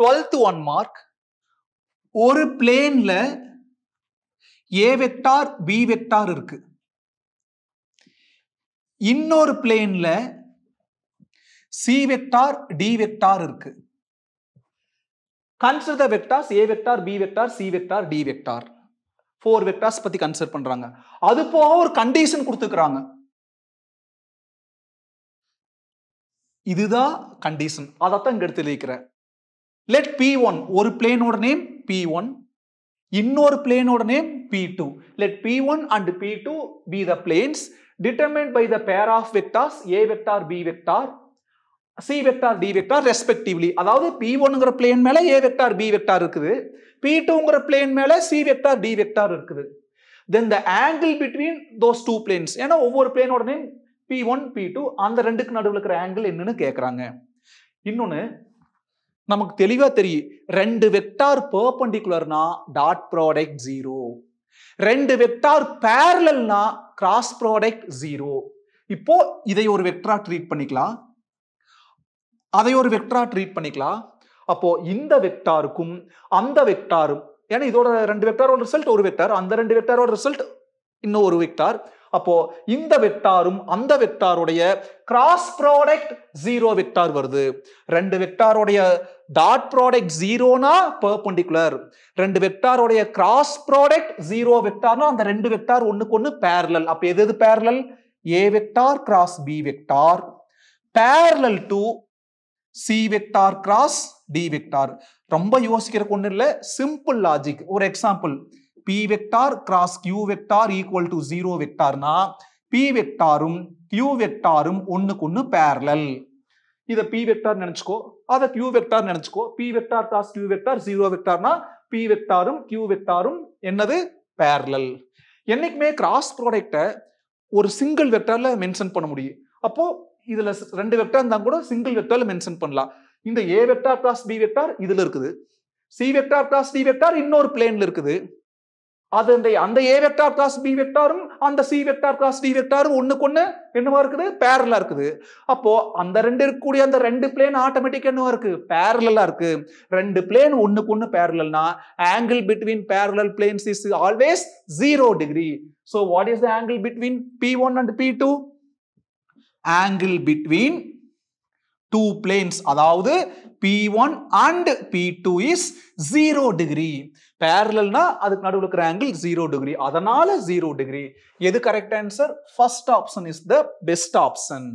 twelfth one mark ஒரு பிளேன்ல A vector B vector இருக்கு இன்னொரு பிளேன்ல சி வெக்டார் டி வெக்டார் இருக்கு consider the vectors A vector B vector C vector D vector four vectors பத்தி consider பண்றாங்க அது போக ஒரு கண்டிஷன் கொடுத்துக்கிறாங்க இதுதான் கண்டிஷன் அதைத்தான் இங்க எடுத்து இருக்கிறேன் லெட் பி ஒன் ஒரு பிளேனோட நேம் பி ஒன் இன்னொரு பிளேனோட name P two let P one and P two be the planes determined by the pair of vectors A vector B vector C vector D vector respectively அதாவது P ஒன்னுங்கிற plane மேலே A vector B vector இருக்குது P டூங்கிற plane மேலே C vector D vector இருக்குது then the angle between those two planes ஏன்னா ஒவ்வொரு பிளேனோட name P one P two அந்த ரெண்டுக்கு நடுவில் இருக்கிற ஆங்கிள் என்னன்னு கேட்குறாங்க இன்னொன்று நமக்கு தெளிவாக தெரியும் ரெண்டு வெக்டார் பர்பண்டிகுலர்னா டாட் ப்ராடக்ட் ஜீரோ ரெண்டு வெக்டார் பேரலல்னா கிராஸ் ப்ராடக்ட் ஜீரோ இப்போ இதை ஒரு வெக்டரா ட்ரீட் பண்ணிக்கலாம் அதை ஒரு வெக்டரா ட்ரீட் பண்ணிக்கலாம் அப்போ இந்த வெக்டாருக்கும் அந்த வெக்டாரும் ஏன்னா இதோட ரெண்டு வெக்டாரோட ரிசல்ட் ஒரு வெக்டார் அந்த ரெண்டு வெக்டாரோட ரிசல்ட் இன்னும் ஒரு வெக்டார் அப்போ இந்த வெக்டாரும் அந்த வெக்டாருடைய கிராஸ் ப்ராடக்ட் ஜீரோ வெக்டார் வருது ரெண்டு வெக்டாருடைய டாட் ப்ராடக்ட் ஜீரோனா பெர்பெண்டிகுலர் ரெண்டு வெக்டாருடைய கிராஸ் ப்ராடக்ட் ஜீரோ வெக்டார்னா அந்த ரெண்டு வெக்டார் ஒண்ணுக்கு ஒன்னு பேரலல் அப்போ எது எது parallel A vector cross B vector parallel to C vector cross D vector ரொம்ப யோசிக்கிறக்கு ஒன்றும் இல்லை சிம்பிள் லாஜிக் ஒரு example P vector cross Q vector equal to zero வெக்டார்னா பி வெக்டாரும் கியூ வெக்டாரும் ஒன்றுக்கு ஒன்று பேரலல் இதை பி வெக்டார் நினச்சிக்கோ அதை கியூ வெக்டார் நினச்சிக்கோ P vector cross Q vector zero வெக்டார்னா பி வெக்டாரும் கியூ வெக்டாரும் என்னது பேரலல் என்னைக்குமே கிராஸ் ப்ராடக்டை ஒரு சிங்கிள் வெக்டாரில் மென்ஷன் பண்ண முடியும் அப்போது இதில் ரெண்டு வெக்டார் இருந்தால் கூட சிங்கிள் வெக்டாரில் மென்ஷன் பண்ணலாம் இந்த A vector cross B vector இதில் இருக்குது C vector cross D vector இன்னொரு பிளேன்ல இருக்குது அது அந்த அந்த ஏ வெக்டார் கிளாஸ் பி வெக்டாரும் அந்த சி வெக்டார் கிளாஸ் டி வெக்டாரும் ஒன்றுக்கு ஒன்று என்னவா இருக்குது பேரலாக இருக்குது அப்போ அந்த ரெண்டு இருக்கக்கூடிய அந்த ரெண்டு பிளேன் ஆட்டோமேட்டிக் என்னவா இருக்கு பேரலாக இருக்கு ரெண்டு பிளேன் ஒன்றுக்கு ஒன்று பேரலல்னா angle between parallel planes is always zero degree so what is the angle between P one and P two angle between two planes அதாவது P one P2 P two is zero degree அதுக்கு நடுவில் இருக்கிற angle zero degree அதனால zero degree எது correct answer first option is the best option